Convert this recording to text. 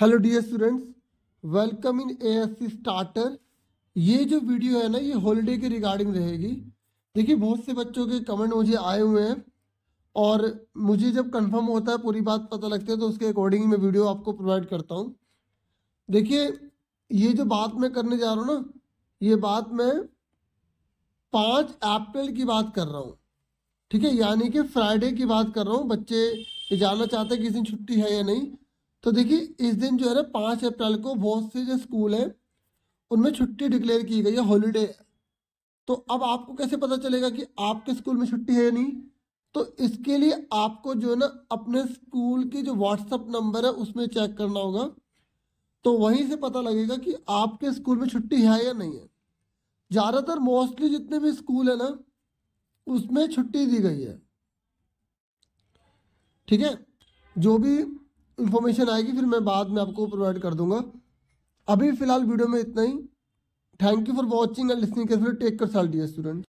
hello dear students welcome in ASC starter ये जो video है ना ये हॉलीडे के रिगार्डिंग रहेगी देखिए बहुत से बच्चों के कमेंट मुझे आए हुए हैं और मुझे जब कंफर्म होता है पूरी बात पता लगती है तो उसके अकॉर्डिंग मैं वीडियो आपको प्रोवाइड करता हूँ देखिए ये जो बात मैं करने जा रहा हूँ ना ये बात मैं पाँच अप्रैल की बात कर रहा हूँ ठीक है यानी कि फ्राइडे की बात कर रहा हूँ बच्चे जानना चाहते हैं किस दिन छुट्टी है या नहीं तो देखिए इस दिन जो है ना पाँच अप्रैल को बहुत से जो स्कूल हैं उनमें छुट्टी डिक्लेयर की गई है हॉलीडे तो अब आपको कैसे पता चलेगा कि आपके स्कूल में छुट्टी है या नहीं तो इसके लिए आपको जो है ना अपने स्कूल की जो व्हाट्सअप नंबर है उसमें चेक करना होगा तो वहीं से पता लगेगा कि आपके स्कूल में छुट्टी है या नहीं है ज़्यादातर मोस्टली जितने भी स्कूल है ना उसमें छुट्टी दी गई है ठीक है जो भी इन्फॉर्मेशन आएगी फिर मैं बाद में आपको प्रोवाइड कर दूंगा अभी फ़िलहाल वीडियो में इतना ही thank you for watching and listening take कर साल डी स्टूडेंट